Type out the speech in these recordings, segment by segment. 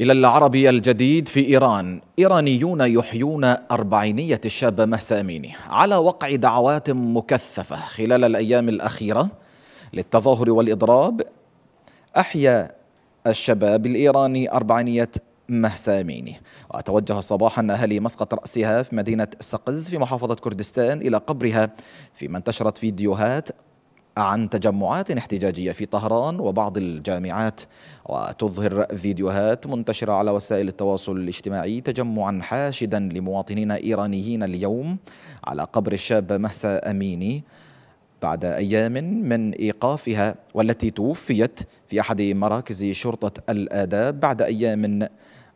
إلى العربي الجديد في إيران إيرانيون يحيون أربعينية الشاب مهسا أميني على وقع دعوات مكثفة خلال الأيام الأخيرة للتظاهر والإضراب أحيا الشباب الإيراني أربعينية مهسا أميني وتوجه صباحا أهالي مسقط رأسها في مدينة سقز في محافظة كردستان إلى قبرها فيما انتشرت فيديوهات عن تجمعات احتجاجية في طهران وبعض الجامعات وتظهر فيديوهات منتشرة على وسائل التواصل الاجتماعي تجمعا حاشدا لمواطنين إيرانيين اليوم على قبر الشاب مهسا أميني بعد أيام من إيقافها والتي توفيت في أحد مراكز شرطة الآداب بعد أيام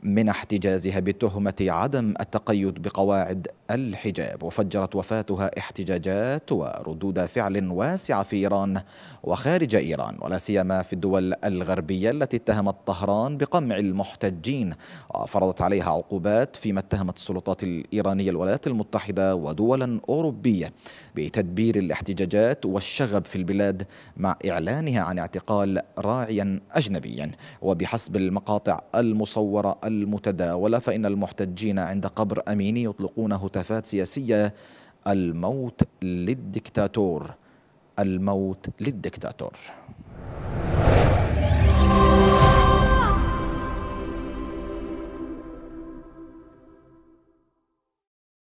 من احتجازها بتهمة عدم التقيد بقواعد الحجاب وفجرت وفاتها احتجاجات وردود فعل واسعة في إيران وخارج إيران ولا سيما في الدول الغربية التي اتهمت طهران بقمع المحتجين وفرضت عليها عقوبات فيما اتهمت السلطات الإيرانية الولايات المتحدة ودولا أوروبية بتدبير الاحتجاجات والشغب في البلاد مع إعلانها عن اعتقال راعيا أجنبيا وبحسب المقاطع المصورة المتداولة فإن المحتجين عند قبر أميني يطلقون هتافات سياسية الموت للدكتاتور الموت للدكتاتور